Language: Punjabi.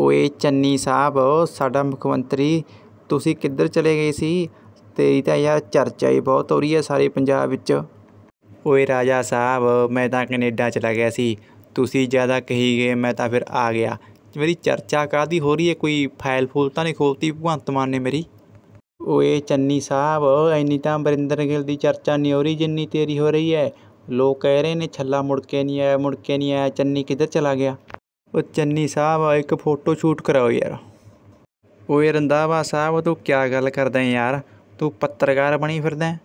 ਓਏ ਚੰਨੀ ਸਾਹਿਬ ਸਾਡਾ ਮੁੱਖ ਮੰਤਰੀ ਤੁਸੀਂ ਕਿੱਧਰ ਚਲੇ ਗਏ ਸੀ ਤੇਰੀ ਤਾਂ ਯਾਰ ਚਰਚਾ ਹੀ ਬਹੁਤ ਹੋ ਰਹੀ ਹੈ ਸਾਰੇ ਪੰਜਾਬ ਵਿੱਚ ਓਏ ਰਾਜਾ ਸਾਹਿਬ ਮੈਂ ਤਾਂ ਕੈਨੇਡਾ ਚਲਾ ਗਿਆ ਸੀ ਤੁਸੀਂ ਜ਼ਿਆਦਾ ਕਹੀ ਗਏ ਮੈਂ ਤਾਂ ਫਿਰ ਆ ਗਿਆ ਮੇਰੀ ਚਰਚਾ ਕਾਦੀ ਹੋ ਰਹੀ ਹੈ ਕੋਈ ਫਾਈਲ ਫੂਲ ਤਾਂ ਨਹੀਂ ਖੋਲਤੀ ਭਗਵੰਤ ਮਾਨ ਨੇ ਮੇਰੀ ਓਏ ਚੰਨੀ ਸਾਹਿਬ ਐਨੀ ਤਾਂ ਬਰਿੰਦਰ ਗਿੱਲ ਦੀ ਚਰਚਾ ਨਹੀਂ ਹੋ ਰਹੀ ਜਿੰਨੀ ਤੇਰੀ ਹੋ ਰਹੀ ਹੈ ਲੋਕ ਕਹਿ ਰਹੇ ਨੇ ਛੱਲਾ ਮੁੜ ਕੇ ਨਹੀਂ ਆਇਆ ਮੁੜ ਕੇ ਨਹੀਂ ਆਇਆ ਚੰਨੀ ਕਿੱਧਰ ਚਲਾ ਗਿਆ ਉਹ ਚੰਨੀ ਸਾਹਿਬ ਆ ਇੱਕ ਫੋਟੋ ਸ਼ੂਟ ਕਰਾਓ ਯਾਰ ਓਏ ਰੰਦਾਵਾ ਸਾਹਿਬ ਤੂੰ ਕੀ ਗੱਲ ਕਰਦਾ ਯਾਰ ਤੂੰ ਪੱਤਰਕਾਰ ਬਣੀ ਫਿਰਦਾ